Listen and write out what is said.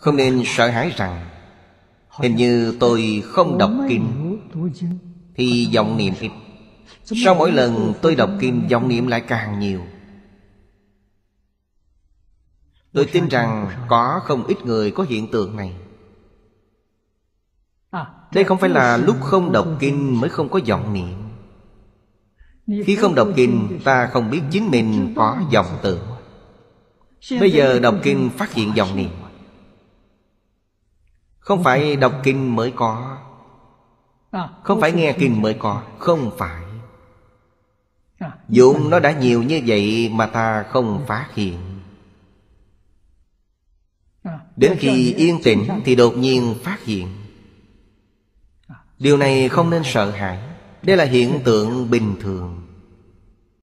Không nên sợ hãi rằng Hình như tôi không đọc kinh Thì dòng niệm ít Sau mỗi lần tôi đọc kinh dòng niệm lại càng nhiều Tôi tin rằng có không ít người có hiện tượng này Đây không phải là lúc không đọc kinh mới không có dòng niệm Khi không đọc kinh ta không biết chính mình có dòng tưởng Bây giờ đọc kinh phát hiện dòng niệm không phải đọc kinh mới có à, Không phải nghe kinh mới có Không phải à. Dụng nó đã nhiều như vậy mà ta không phát hiện à, Đến khi yên tĩnh thì đột nhiên phát hiện Điều này không nên sợ hãi Đây là hiện tượng bình thường